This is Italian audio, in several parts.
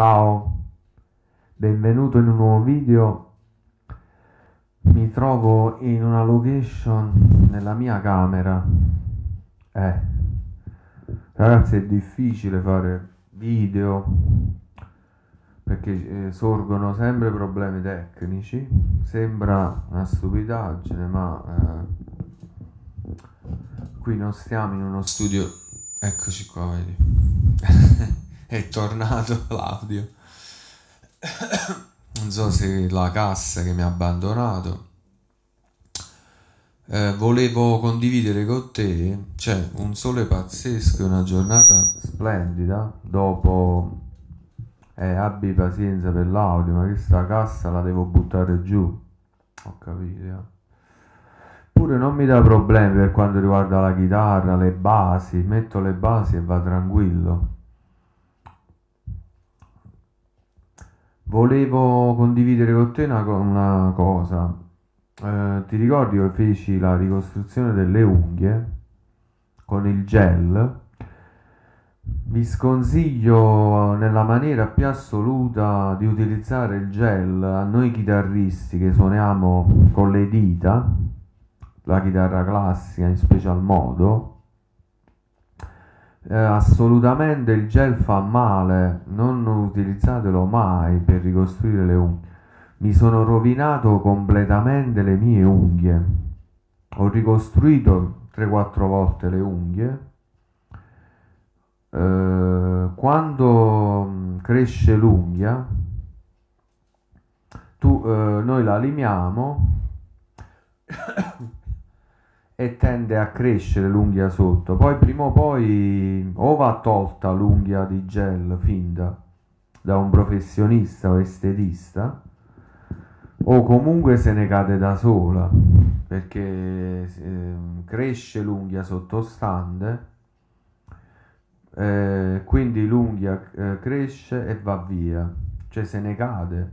Ciao, benvenuto in un nuovo video. Mi trovo in una location nella mia camera. Eh, ragazzi è difficile fare video perché eh, sorgono sempre problemi tecnici. Sembra una stupidaggine, ma eh, qui non stiamo in uno studio. Eccoci qua, vedi. è tornato l'audio. non so se la cassa che mi ha abbandonato. Eh, volevo condividere con te, c'è un sole pazzesco, una giornata splendida, dopo eh, abbi pazienza per l'audio, ma questa cassa la devo buttare giù, ho capito. Eh. Pure non mi dà problemi per quanto riguarda la chitarra, le basi, metto le basi e va tranquillo. Volevo condividere con te una, una cosa. Eh, ti ricordi che feci la ricostruzione delle unghie con il gel? Vi sconsiglio eh, nella maniera più assoluta di utilizzare il gel a noi chitarristi che suoniamo con le dita, la chitarra classica in special modo, eh, assolutamente il gel fa male, non utilizzatelo mai per ricostruire le unghie. Mi sono rovinato completamente le mie unghie. Ho ricostruito 3-4 volte le unghie. Eh, quando cresce l'unghia, tu, eh, noi la limiamo e tende a crescere l'unghia sotto. Poi prima o poi o va tolta l'unghia di gel finta da un professionista o estetista o comunque se ne cade da sola perché eh, cresce l'unghia sottostante eh, quindi l'unghia eh, cresce e va via cioè se ne cade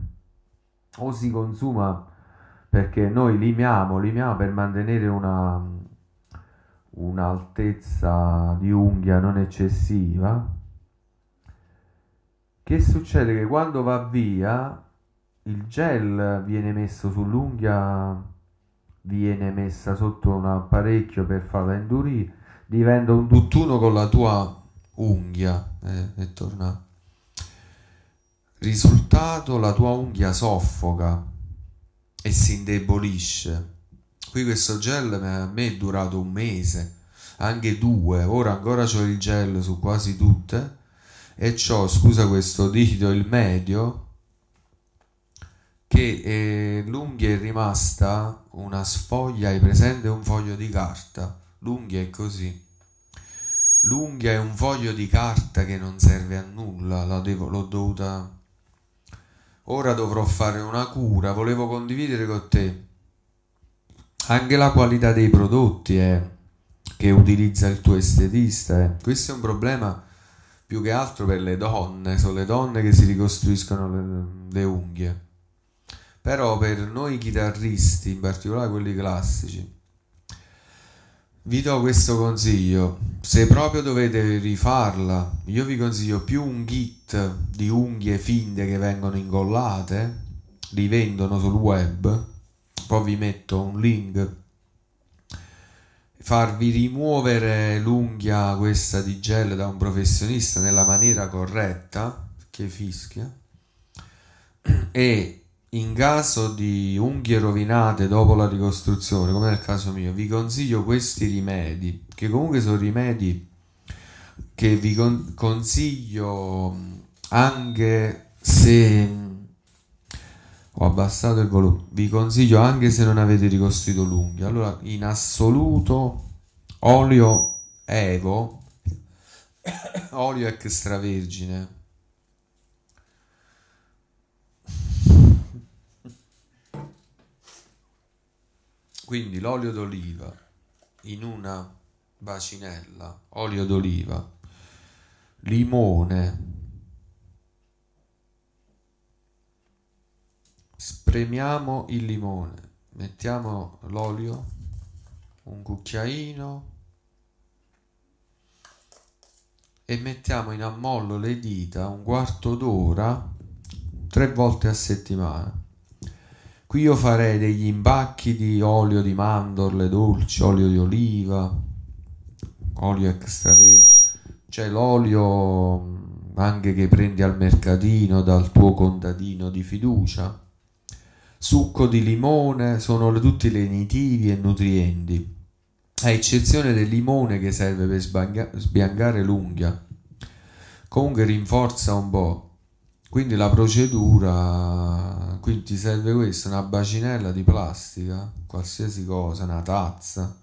o si consuma perché noi limiamo, limiamo per mantenere una, un'altezza di unghia non eccessiva. Che succede? Che quando va via il gel viene messo sull'unghia, viene messa sotto un apparecchio per farla indurire, diventa un tutt'uno con la tua unghia eh, e torna. Risultato, la tua unghia soffoca e si indebolisce. Qui questo gel a me è durato un mese, anche due, ora ancora ho il gel su quasi tutte e ho, scusa questo dito, il medio che eh, l'unghia è rimasta una sfoglia, hai presente un foglio di carta, l'unghia è così. L'unghia è un foglio di carta che non serve a nulla, devo, l'ho dovuta Ora dovrò fare una cura, volevo condividere con te. Anche la qualità dei prodotti eh, che utilizza il tuo estetista. Eh. Questo è un problema più che altro per le donne, sono le donne che si ricostruiscono le, le unghie. Però per noi chitarristi, in particolare quelli classici, vi do questo consiglio se proprio dovete rifarla io vi consiglio più un kit di unghie finte che vengono ingollate li vendono sul web poi vi metto un link farvi rimuovere l'unghia questa di gel da un professionista nella maniera corretta che fischia e in caso di unghie rovinate dopo la ricostruzione, come nel caso mio, vi consiglio questi rimedi, che comunque sono rimedi che vi con- consiglio mm, anche se mm, ho abbassato il volume, vi consiglio anche se non avete ricostruito l'unghia. Allora, in assoluto olio evo, olio extravergine Quindi l'olio d'oliva in una bacinella, olio d'oliva, limone, spremiamo il limone, mettiamo l'olio, un cucchiaino e mettiamo in ammollo le dita un quarto d'ora, tre volte a settimana Qui io farei degli imbacchi di olio di mandorle dolce, olio di oliva, olio extravergine. cioè l'olio mm, anche che prendi al mercatino dal tuo contadino di fiducia. Succo di limone sono tutti lenitivi e nutrienti, a eccezione del limone che serve per sbiancare l'unghia. Comunque rinforza un po'. Quindi la procedura, quindi ti serve questa, una bacinella di plastica, qualsiasi cosa, una tazza,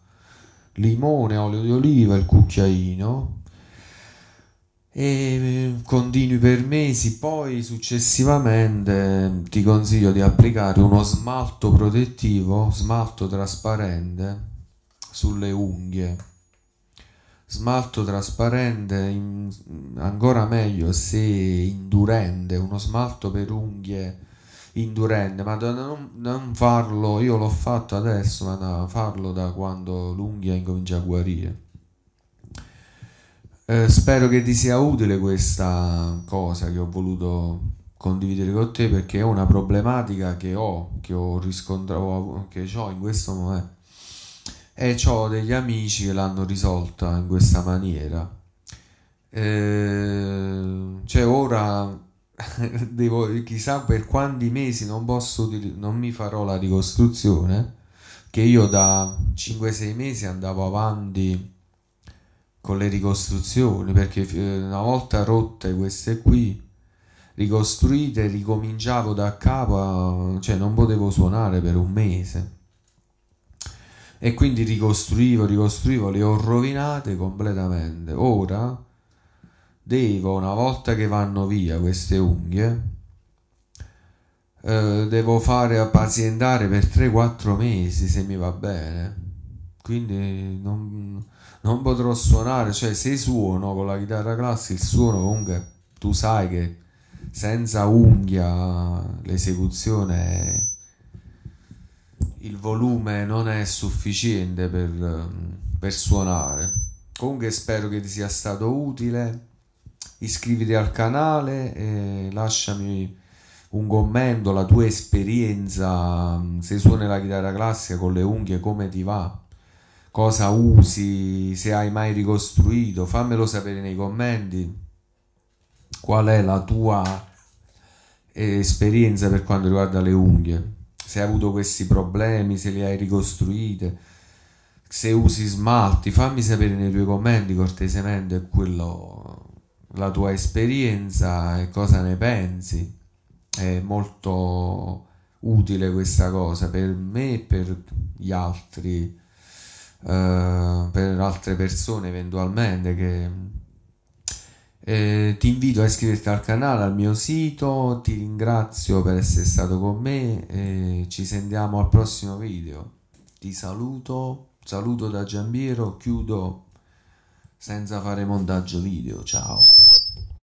limone, olio di oliva, il cucchiaino e eh, continui per mesi, poi successivamente mm, ti consiglio di applicare uno smalto protettivo, smalto trasparente sulle unghie smalto trasparente in, ancora meglio se indurente uno smalto per unghie indurente ma da non, non, farlo io l'ho fatto adesso ma da farlo da quando l'unghia incomincia a guarire eh, spero che ti sia utile questa cosa che ho voluto condividere con te perché è una problematica che ho, che ho riscontrato, che ho in questo momento e ho degli amici che l'hanno risolta in questa maniera. Eh, cioè ora devo, chissà per quanti mesi non posso non mi farò la ricostruzione che io da 5-6 mesi andavo avanti con le ricostruzioni perché eh, una volta rotte queste qui ricostruite ricominciavo da capo cioè non potevo suonare per un mese e quindi ricostruivo, ricostruivo, le ho rovinate completamente. Ora devo, una volta che vanno via queste unghie, eh, devo fare a pazientare per 3-4 mesi se mi va bene. Quindi non, non potrò suonare, cioè se suono con la chitarra classica, il suono comunque tu sai che senza unghia l'esecuzione è il volume non è sufficiente per, mm, per suonare. Comunque spero che ti sia stato utile. Iscriviti al canale e lasciami un commento, la tua esperienza, mm, se suoni la chitarra classica con le unghie, come ti va, cosa usi, se hai mai ricostruito, fammelo sapere nei commenti qual è la tua eh, esperienza per quanto riguarda le unghie se hai avuto questi problemi, se li hai ricostruite, se usi smalti, fammi sapere nei tuoi commenti cortesemente quello, la tua esperienza e cosa ne pensi. È molto utile questa cosa per me e per gli altri, eh, per altre persone eventualmente che eh, ti invito a iscriverti al canale, al mio sito, ti ringrazio per essere stato con me e ci sentiamo al prossimo video. Ti saluto, saluto da Giambiero, chiudo senza fare montaggio video, ciao.